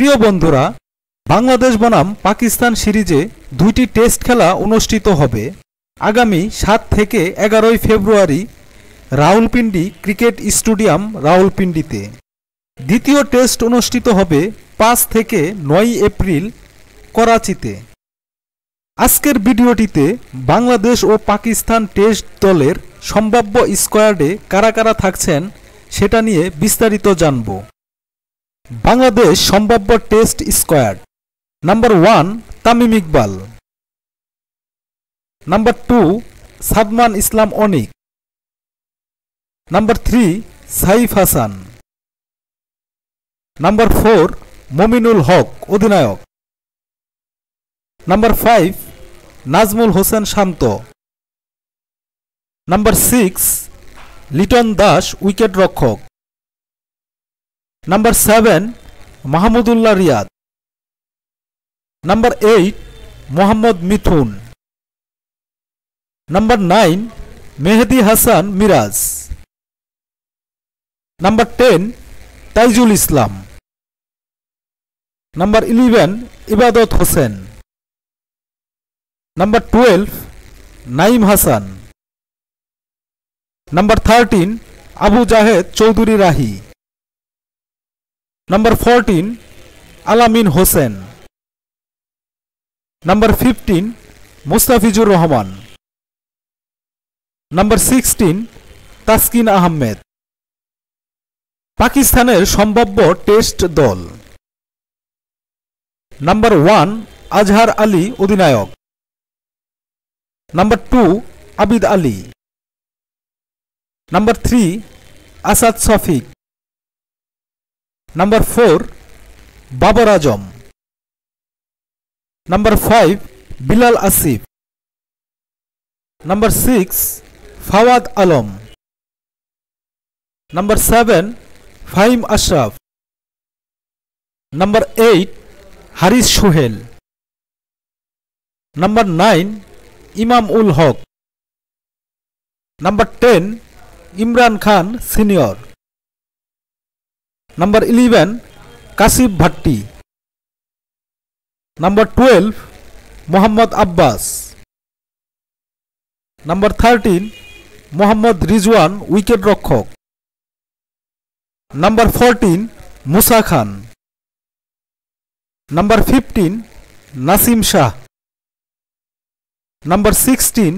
প্রিয় বন্ধুরা বাংলাদেশ বনাম পাকিস্তান সিরিজে দুইটি টেস্ট খেলা অনুষ্ঠিত হবে আগামী সাত থেকে এগারোই ফেব্রুয়ারি রাউলপিন্ডি ক্রিকেট স্টেডিয়াম রাউলপিন্ডিতে দ্বিতীয় টেস্ট অনুষ্ঠিত হবে পাঁচ থেকে নয় এপ্রিল করাচিতে আজকের ভিডিওটিতে বাংলাদেশ ও পাকিস্তান টেস্ট দলের সম্ভাব্য স্কোয়াডে কারা কারা থাকছেন সেটা নিয়ে বিস্তারিত জানব বাংলাদেশ সম্ভাব্য test squad number one Tamim Iqbal number two Sadman Islam Anik number three Saif Hasan number four Mominul Haque অধিনায়ক number five Najmul Hossain Shanto number six Liton Das wicket রক্ষক number seven Mahmudullah Riyad number eight Mohammad Mithun number nine Mehedi Hasan Miraz number ten Taijul Islam number eleven Ebadot Hossain number twelve Naim Hasan number thirteen Abu Jahed Chowdhury Rahi number fourteen Alamin Hossain number fifteen Mustafizur Rahman number sixteen Taskin Ahmed পাকিস্তানের সম্ভাব্য test দল number one Azhar Ali অধিনায়ক number two Abid Ali number three Asad Shafiq number four Babar Azam number five Bilal Asif number six Fawad Alam number seven Faheem Ashraf number eight Haris Sohail number nine Imam ul Haq number ten Imran Khan senior number eleven Kashif Bhatti number twelve Mohammad Abbas number thirteen Mohammad Rizwan wicket রক্ষক number fourteen Musa Khan number fifteen Naseem Shah number sixteen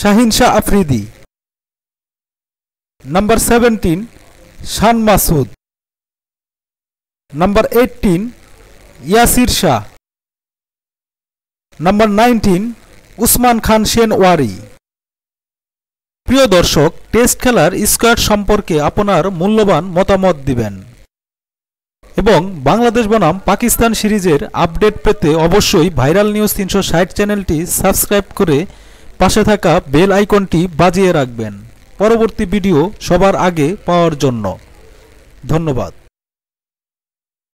Shaheen Shah Afridi number seventeen Shan Masood number eighteen Yasir Shah number nineteen Usman Khan ওয়ারি প্রিয় দর্শক test খেলার squad সম্পর্কে আপনার মূল্যবান মতামত দিবেন এবং বাংলাদেশ বনাম পাকিস্তান সিরিজের আপডেট পেতে অবশ্যই ভাইরাল নিউজ তিনশো ষাট চ্যানেলটি সাবস্ক্রাইব করে পাশে থাকা বেল আইকনটি বাজিয়ে রাখবেন পরবর্তী ভিডিও সবার আগে পাওয়ার জন্য ধন্যবাদ